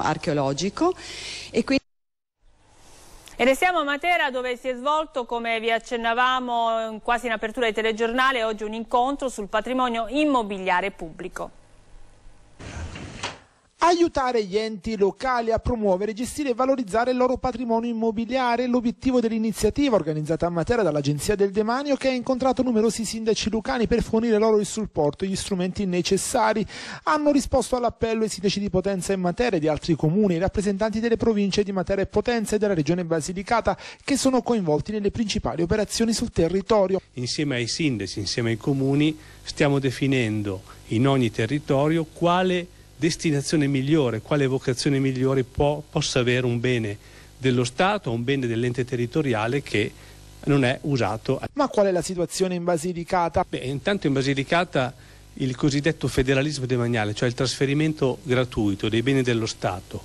archeologico e quindi e restiamo a Matera dove si è svolto, come vi accennavamo quasi in apertura di telegiornale, oggi un incontro sul patrimonio immobiliare pubblico. Aiutare gli enti locali a promuovere, gestire e valorizzare il loro patrimonio immobiliare è l'obiettivo dell'iniziativa organizzata a Matera dall'Agenzia del Demanio che ha incontrato numerosi sindaci lucani per fornire loro il supporto e gli strumenti necessari. Hanno risposto all'appello i sindaci di Potenza e Matera e di altri comuni, i rappresentanti delle province di Matera e Potenza e della regione Basilicata che sono coinvolti nelle principali operazioni sul territorio. Insieme ai sindaci, insieme ai comuni stiamo definendo in ogni territorio quale destinazione migliore, quale vocazione migliore può, possa avere un bene dello Stato, un bene dell'ente territoriale che non è usato. Ma qual è la situazione in Basilicata? Beh, intanto in Basilicata il cosiddetto federalismo demaniale, cioè il trasferimento gratuito dei beni dello Stato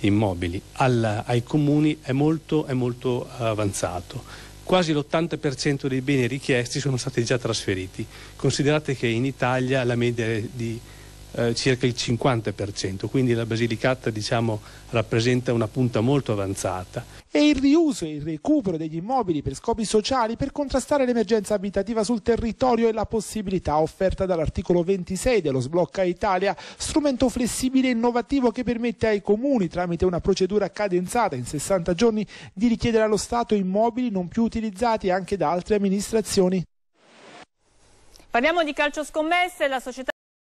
immobili al, ai comuni è molto, è molto avanzato. Quasi l'80% dei beni richiesti sono stati già trasferiti. Considerate che in Italia la media è di eh, circa il 50%, quindi la Basilicata diciamo, rappresenta una punta molto avanzata. E il riuso e il recupero degli immobili per scopi sociali per contrastare l'emergenza abitativa sul territorio è la possibilità offerta dall'articolo 26 dello Sblocca Italia, strumento flessibile e innovativo che permette ai comuni, tramite una procedura cadenzata in 60 giorni, di richiedere allo Stato immobili non più utilizzati anche da altre amministrazioni. Parliamo di calcio scommesse, la società